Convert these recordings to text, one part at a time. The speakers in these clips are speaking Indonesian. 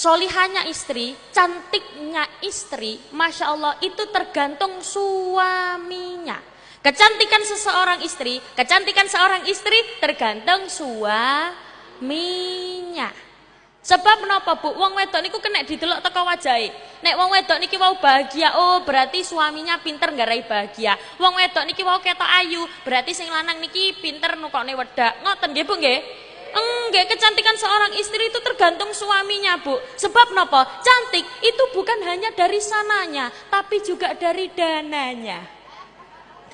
Solihannya istri, cantiknya istri, masya Allah itu tergantung suaminya. Kecantikan seseorang istri, kecantikan seorang istri tergantung suaminya. Sebab kenapa Bu? Wong wedok niku kena didelok teko Wajai, Nek wong wedok niki wau bahagia, oh berarti suaminya pinter rai bahagia. Wong wedok niki wau ketok ayu, berarti sing lanang niki pinter ne wedak. Ngoten gebu Bu Enggak, kecantikan seorang istri itu tergantung suaminya, Bu. Sebab nopo? Cantik itu bukan hanya dari sananya, tapi juga dari dananya.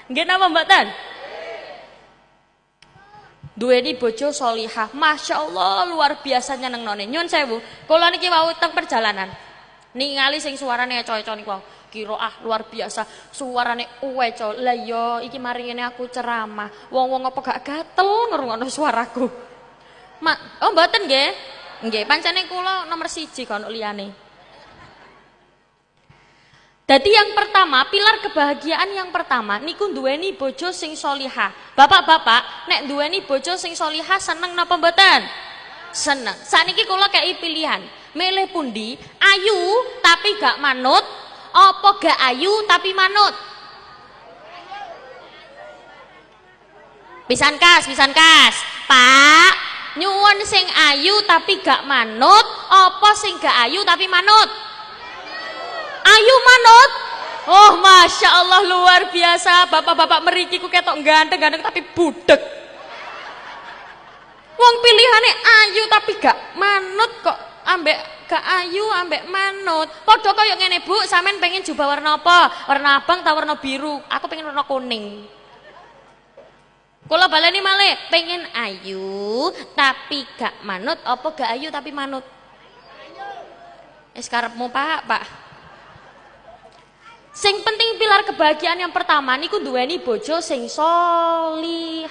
enggak nama Mbak Tan? Dua ini bojo solihah Masya Allah luar biasanya neng nyon saya bu kalau niki mau tentang perjalanan ningali sing suarane coy coy niku kiro ah luar biasa suarane uwe coy lah yo iya, iki mari ini aku ceramah wong wong apa gak gatel ngerungan suaraku Ma oh mboten nggih. Nggih, pancene kula nomor siji kono liyane. Jadi yang pertama, pilar kebahagiaan yang pertama niku duweni bojo sing soliha. Bapak-bapak, nek duweni bojo sing soliha seneng napa mboten? Seneng. Saniki kula kei pilihan, milih pundi? Ayu tapi gak manut, apa gak ayu tapi manut? Pisan kas, pisan kas. Pak nyuwun sing ayu tapi gak manut apa sing gak ayu tapi manut ayu manut oh masya Allah luar biasa bapak-bapak merikiku ketok ganteng-ganteng tapi budek wong pilihannya ayu tapi gak manut kok ambek gak ayu ambek manut kok yuk ngene Bu samen pengen jubah warna apa warna abang ta warna biru aku pengen warna kuning Kula baleni male, pengen ayu tapi gak manut apa gak ayu tapi manut? Es mau Pak, Pak. Sing penting pilar kebahagiaan yang pertama niku duweni bojo sing soli.